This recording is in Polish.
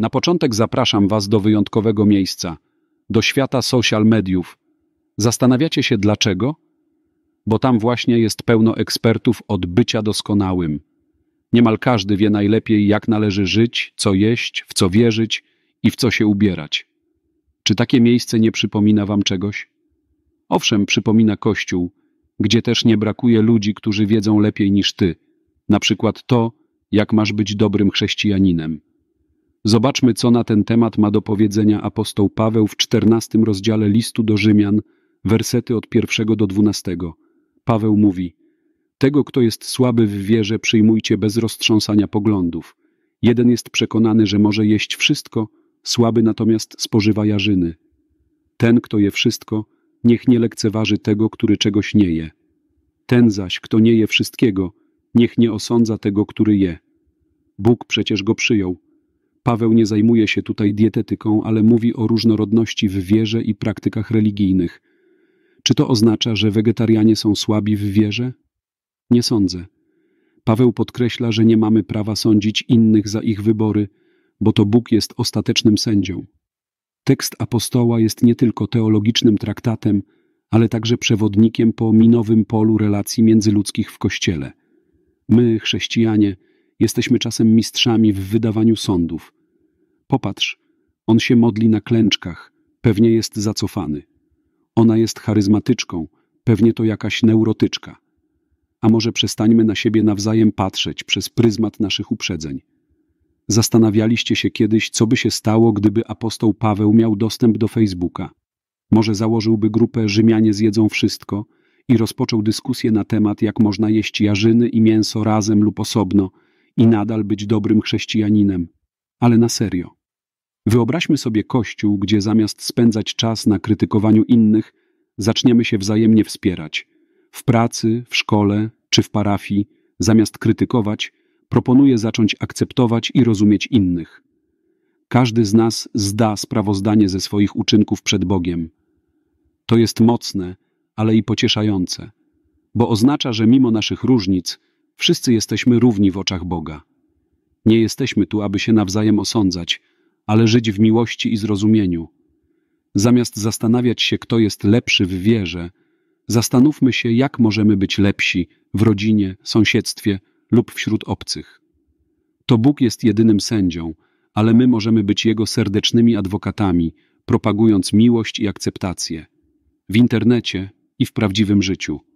Na początek zapraszam Was do wyjątkowego miejsca, do świata social mediów. Zastanawiacie się dlaczego? Bo tam właśnie jest pełno ekspertów od bycia doskonałym. Niemal każdy wie najlepiej, jak należy żyć, co jeść, w co wierzyć i w co się ubierać. Czy takie miejsce nie przypomina Wam czegoś? Owszem, przypomina Kościół, gdzie też nie brakuje ludzi, którzy wiedzą lepiej niż Ty, na przykład to, jak masz być dobrym chrześcijaninem. Zobaczmy, co na ten temat ma do powiedzenia apostoł Paweł w czternastym rozdziale listu do Rzymian, wersety od pierwszego do dwunastego. Paweł mówi: Tego, kto jest słaby w wierze, przyjmujcie bez roztrząsania poglądów. Jeden jest przekonany, że może jeść wszystko, słaby natomiast spożywa jarzyny. Ten, kto je wszystko, niech nie lekceważy tego, który czegoś nie je. Ten zaś, kto nie je wszystkiego, niech nie osądza tego, który je. Bóg przecież go przyjął Paweł nie zajmuje się tutaj dietetyką, ale mówi o różnorodności w wierze i praktykach religijnych. Czy to oznacza, że wegetarianie są słabi w wierze? Nie sądzę. Paweł podkreśla, że nie mamy prawa sądzić innych za ich wybory, bo to Bóg jest ostatecznym sędzią. Tekst apostoła jest nie tylko teologicznym traktatem, ale także przewodnikiem po minowym polu relacji międzyludzkich w Kościele. My, chrześcijanie, Jesteśmy czasem mistrzami w wydawaniu sądów. Popatrz, on się modli na klęczkach, pewnie jest zacofany. Ona jest charyzmatyczką, pewnie to jakaś neurotyczka. A może przestańmy na siebie nawzajem patrzeć przez pryzmat naszych uprzedzeń. Zastanawialiście się kiedyś, co by się stało, gdyby apostoł Paweł miał dostęp do Facebooka. Może założyłby grupę Rzymianie zjedzą wszystko i rozpoczął dyskusję na temat, jak można jeść jarzyny i mięso razem lub osobno, i nadal być dobrym chrześcijaninem, ale na serio. Wyobraźmy sobie kościół, gdzie zamiast spędzać czas na krytykowaniu innych, zaczniemy się wzajemnie wspierać. W pracy, w szkole czy w parafii, zamiast krytykować, proponuję zacząć akceptować i rozumieć innych. Każdy z nas zda sprawozdanie ze swoich uczynków przed Bogiem. To jest mocne, ale i pocieszające, bo oznacza, że mimo naszych różnic, Wszyscy jesteśmy równi w oczach Boga. Nie jesteśmy tu, aby się nawzajem osądzać, ale żyć w miłości i zrozumieniu. Zamiast zastanawiać się, kto jest lepszy w wierze, zastanówmy się, jak możemy być lepsi w rodzinie, sąsiedztwie lub wśród obcych. To Bóg jest jedynym sędzią, ale my możemy być Jego serdecznymi adwokatami, propagując miłość i akceptację w internecie i w prawdziwym życiu.